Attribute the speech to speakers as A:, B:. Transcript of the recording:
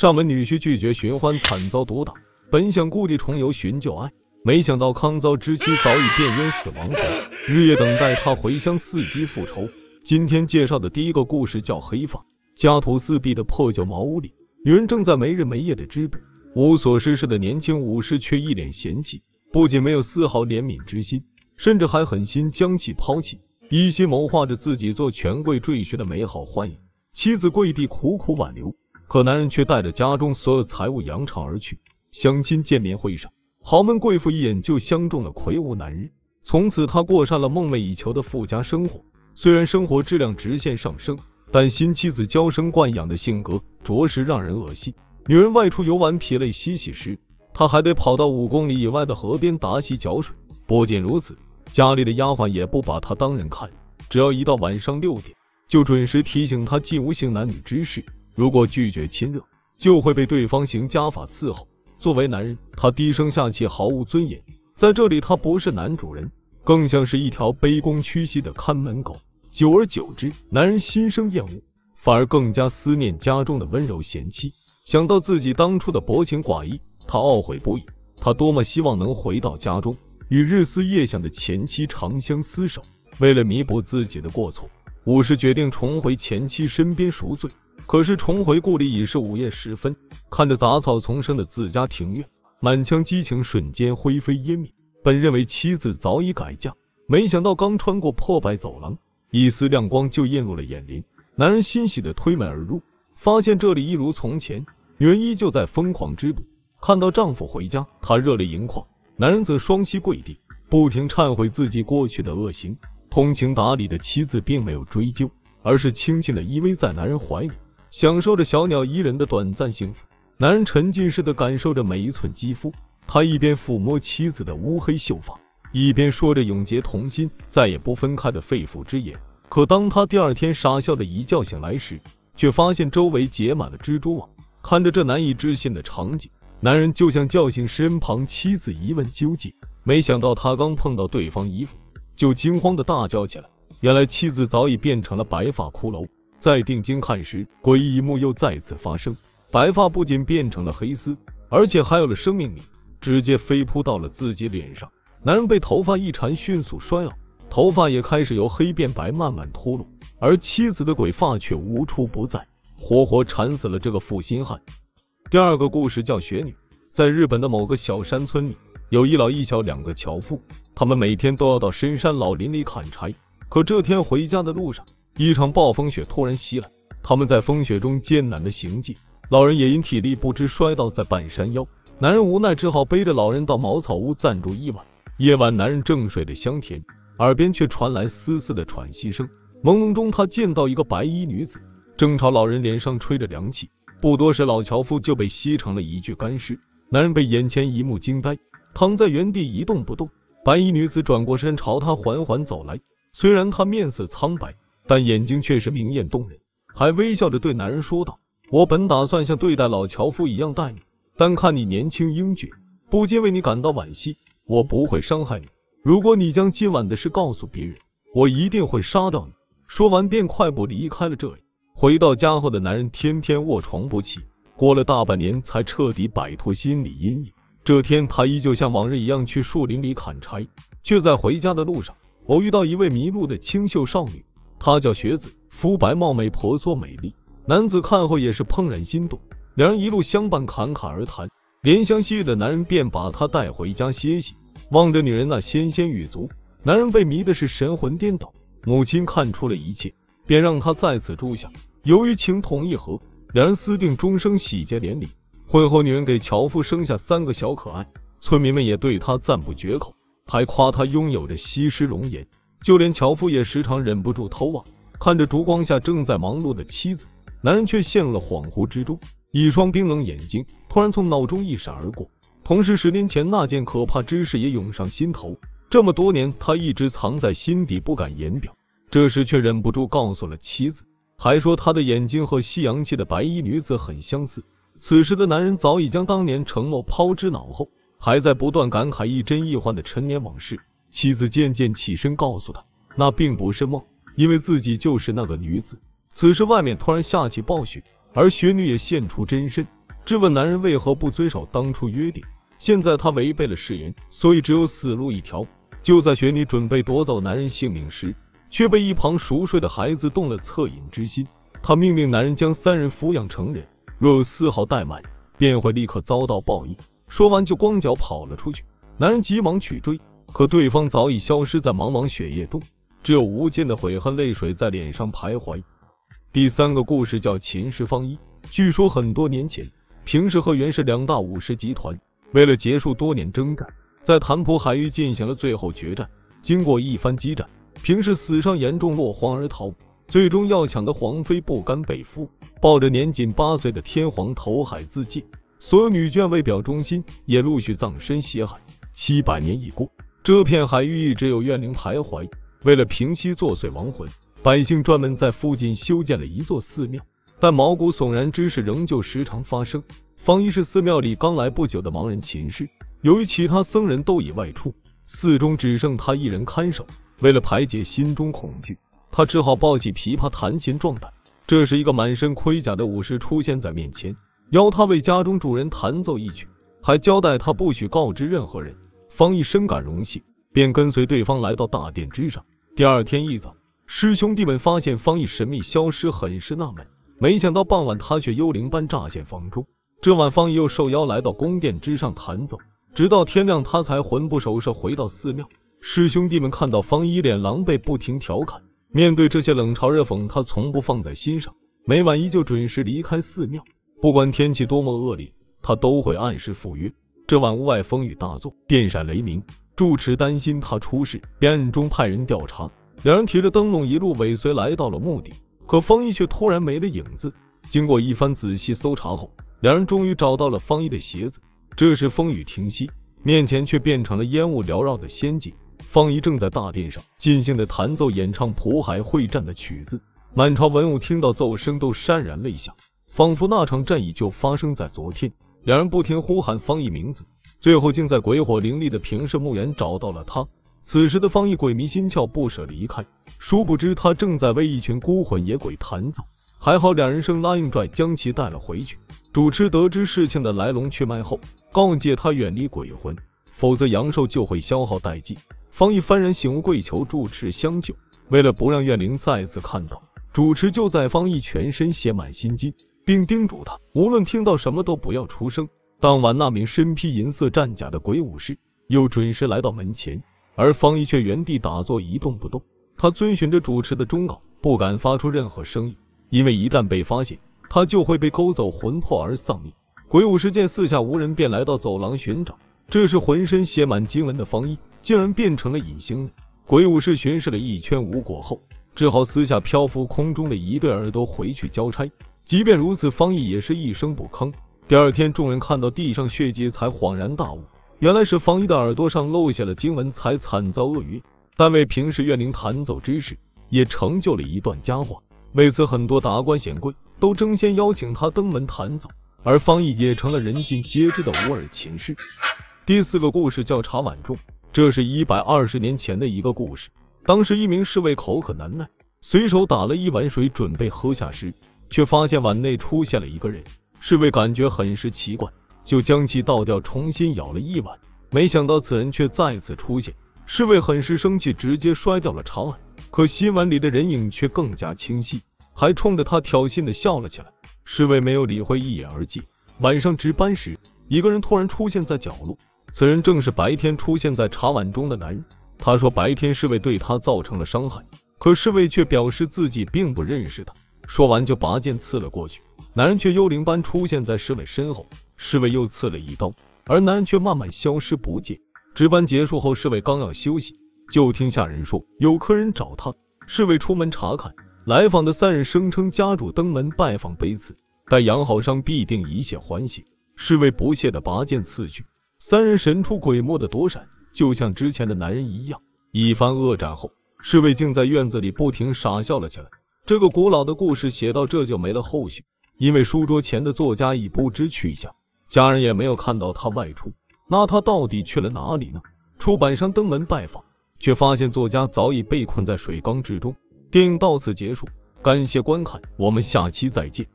A: 上门女婿拒绝寻欢，惨遭毒打。本想故地重游寻旧爱，没想到康遭之妻早已变冤死亡日夜等待他回乡伺机复仇。今天介绍的第一个故事叫《黑发》。家徒四壁的破旧茅屋里，女人正在没日没夜的织布。无所事事的年轻武士却一脸嫌弃，不仅没有丝毫怜悯之心，甚至还狠心将其抛弃，一心谋划着自己做权贵赘婿的美好幻影。妻子跪地苦苦挽留。可男人却带着家中所有财物扬长而去。相亲见面会上，豪门贵妇一眼就相中了魁梧男人。从此，他过上了梦寐以求的富家生活。虽然生活质量直线上升，但新妻子娇生惯养的性格着实让人恶心。女人外出游玩疲累嬉戏时，他还得跑到五公里以外的河边打洗脚水。不仅如此，家里的丫鬟也不把他当人看，只要一到晚上六点，就准时提醒他进无性男女之事。如果拒绝亲热，就会被对方行家法伺候。作为男人，他低声下气，毫无尊严。在这里，他不是男主人，更像是一条卑躬屈膝的看门狗。久而久之，男人心生厌恶，反而更加思念家中的温柔贤妻。想到自己当初的薄情寡义，他懊悔不已。他多么希望能回到家中，与日思夜想的前妻长相厮守。为了弥补自己的过错，武士决定重回前妻身边赎罪。可是重回故里已是午夜时分，看着杂草丛生的自家庭院，满腔激情瞬间灰飞烟灭。本认为妻子早已改嫁，没想到刚穿过破败走廊，一丝亮光就映入了眼帘。男人欣喜地推门而入，发现这里一如从前，女人依旧在疯狂织布。看到丈夫回家，她热泪盈眶。男人则双膝跪地，不停忏悔自己过去的恶行。通情达理的妻子并没有追究，而是轻轻地依偎在男人怀里。享受着小鸟依人的短暂幸福，男人沉浸式的感受着每一寸肌肤。他一边抚摸妻子的乌黑秀发，一边说着永结同心、再也不分开的肺腑之言。可当他第二天傻笑的一觉醒来时，却发现周围结满了蜘蛛网。看着这难以置信的场景，男人就想叫醒身旁妻子一问究竟。没想到他刚碰到对方衣服，就惊慌的大叫起来。原来妻子早已变成了白发骷髅。在定睛看时，诡异一幕又再次发生。白发不仅变成了黑丝，而且还有了生命力，直接飞扑到了自己脸上。男人被头发一缠，迅速衰老，头发也开始由黑变白，慢慢脱落。而妻子的鬼发却无处不在，活活缠死了这个负心汉。第二个故事叫《雪女》。在日本的某个小山村里，有一老一小两个樵夫，他们每天都要到深山老林里砍柴。可这天回家的路上，一场暴风雪突然袭来，他们在风雪中艰难的行进，老人也因体力不支摔倒在半山腰，男人无奈只好背着老人到茅草屋暂住一晚。夜晚，男人正睡得香甜，耳边却传来丝丝的喘息声。朦胧中，他见到一个白衣女子正朝老人脸上吹着凉气。不多时，老樵夫就被吸成了一具干尸。男人被眼前一幕惊呆，躺在原地一动不动。白衣女子转过身朝他缓缓走来，虽然她面色苍白。但眼睛确实明艳动人，还微笑着对男人说道：“我本打算像对待老樵夫一样待你，但看你年轻英俊，不禁为你感到惋惜。我不会伤害你，如果你将今晚的事告诉别人，我一定会杀掉你。”说完便快步离开了这里。回到家后的男人天天卧床不起，过了大半年才彻底摆脱心理阴影。这天，他依旧像往日一样去树林里砍柴，却在回家的路上偶遇到一位迷路的清秀少女。她叫雪子，肤白貌美，婆娑美丽。男子看后也是怦然心动，两人一路相伴，侃侃而谈。怜香惜玉的男人便把她带回家歇息。望着女人那纤纤玉足，男人被迷的是神魂颠倒。母亲看出了一切，便让他在此住下。由于情同意合，两人私定终生，喜结连理。婚后，女人给樵夫生下三个小可爱，村民们也对她赞不绝口，还夸她拥有着西施容颜。就连樵夫也时常忍不住偷望，看着烛光下正在忙碌的妻子，男人却陷入了恍惚之中。一双冰冷眼睛突然从脑中一闪而过，同时十年前那件可怕之事也涌上心头。这么多年，他一直藏在心底不敢言表，这时却忍不住告诉了妻子，还说他的眼睛和夕阳气的白衣女子很相似。此时的男人早已将当年承诺抛之脑后，还在不断感慨一真一幻的陈年往事。妻子渐渐起身，告诉他那并不是梦，因为自己就是那个女子。此时外面突然下起暴雪，而雪女也现出真身，质问男人为何不遵守当初约定。现在她违背了誓言，所以只有死路一条。就在雪女准备夺走男人性命时，却被一旁熟睡的孩子动了恻隐之心。他命令男人将三人抚养成人，若有丝毫怠慢，便会立刻遭到报应。说完就光脚跑了出去，男人急忙去追。可对方早已消失在茫茫雪夜中，只有无尽的悔恨泪水在脸上徘徊。第三个故事叫《秦氏方一》，据说很多年前，平氏和袁氏两大武士集团为了结束多年征战，在潭浦海域进行了最后决战。经过一番激战，平氏死伤严重，落荒而逃。最终要抢的皇妃不甘被俘，抱着年仅八岁的天皇投海自尽。所有女眷为表忠心，也陆续葬身血海。七百年一过。这片海域一直有怨灵徘徊，为了平息作祟亡魂，百姓专门在附近修建了一座寺庙，但毛骨悚然之事仍旧时常发生。方一是寺庙里刚来不久的盲人琴师，由于其他僧人都已外出，寺中只剩他一人看守。为了排解心中恐惧，他只好抱起琵琶弹琴壮胆。这时，一个满身盔甲的武士出现在面前，邀他为家中主人弹奏一曲，还交代他不许告知任何人。方毅深感荣幸，便跟随对方来到大殿之上。第二天一早，师兄弟们发现方毅神秘消失，很是纳闷。没想到傍晚，他却幽灵般乍现房中。这晚，方毅又受邀来到宫殿之上弹奏，直到天亮，他才魂不守舍回到寺庙。师兄弟们看到方毅一脸狼狈，不停调侃。面对这些冷嘲热讽，他从不放在心上。每晚依旧准时离开寺庙，不管天气多么恶劣，他都会按时赴约。这晚屋外风雨大作，电闪雷鸣。住持担心他出事，便暗中派人调查。两人提着灯笼一路尾随，来到了墓地。可方一却突然没了影子。经过一番仔细搜查后，两人终于找到了方一的鞋子。这时风雨停息，面前却变成了烟雾缭绕的仙境。方一正在大殿上尽兴的弹奏、演唱普海会战的曲子。满朝文武听到奏声都潸然泪下，仿佛那场战役就发生在昨天。两人不停呼喊方毅名字，最后竟在鬼火凌厉的平氏墓园找到了他。此时的方毅鬼迷心窍，不舍离开，殊不知他正在为一群孤魂野鬼弹奏。还好两人生拉硬拽将其带了回去。主持得知事情的来龙去脉后，告诫他远离鬼魂，否则阳寿就会消耗殆尽。方毅幡然醒悟，跪求主持相救。为了不让怨灵再次看到，主持就在方毅全身写满心经。并叮嘱他，无论听到什么都不要出声。当晚，那名身披银色战甲的鬼武士又准时来到门前，而方一却原地打坐，一动不动。他遵循着主持的忠告，不敢发出任何声音，因为一旦被发现，他就会被勾走魂魄而丧命。鬼武士见四下无人，便来到走廊寻找。这时，浑身写满经文的方一竟然变成了隐形人。鬼武士巡视了一圈无果后，只好撕下漂浮空中的一对耳朵回去交差。即便如此，方毅也是一声不吭。第二天，众人看到地上血迹，才恍然大悟，原来是方毅的耳朵上漏下了经文，才惨遭厄运。但为平时怨灵弹奏之事，也成就了一段佳话。为此，很多达官显贵都争先邀请他登门弹奏，而方毅也成了人尽皆知的无耳琴师。第四个故事叫茶碗中，这是一百二十年前的一个故事。当时，一名侍卫口渴难耐，随手打了一碗水，准备喝下时。却发现碗内出现了一个人，侍卫感觉很是奇怪，就将其倒掉，重新舀了一碗，没想到此人却再次出现，侍卫很是生气，直接摔掉了茶碗。可新碗里的人影却更加清晰，还冲着他挑衅的笑了起来。侍卫没有理会，一饮而尽。晚上值班时，一个人突然出现在角落，此人正是白天出现在茶碗中的男人。他说白天侍卫对他造成了伤害，可侍卫却表示自己并不认识他。说完就拔剑刺了过去，男人却幽灵般出现在侍卫身后，侍卫又刺了一刀，而男人却慢慢消失不见。值班结束后，侍卫刚要休息，就听下人说有客人找他。侍卫出门查看，来访的三人声称家主登门拜访，卑辞待养好伤必定一切欢喜。侍卫不屑的拔剑刺去，三人神出鬼没的躲闪，就像之前的男人一样。一番恶战后，侍卫竟在院子里不停傻笑了起来。这个古老的故事写到这就没了后续，因为书桌前的作家已不知去向，家人也没有看到他外出，那他到底去了哪里呢？出版商登门拜访，却发现作家早已被困在水缸之中。电影到此结束，感谢观看，我们下期再见。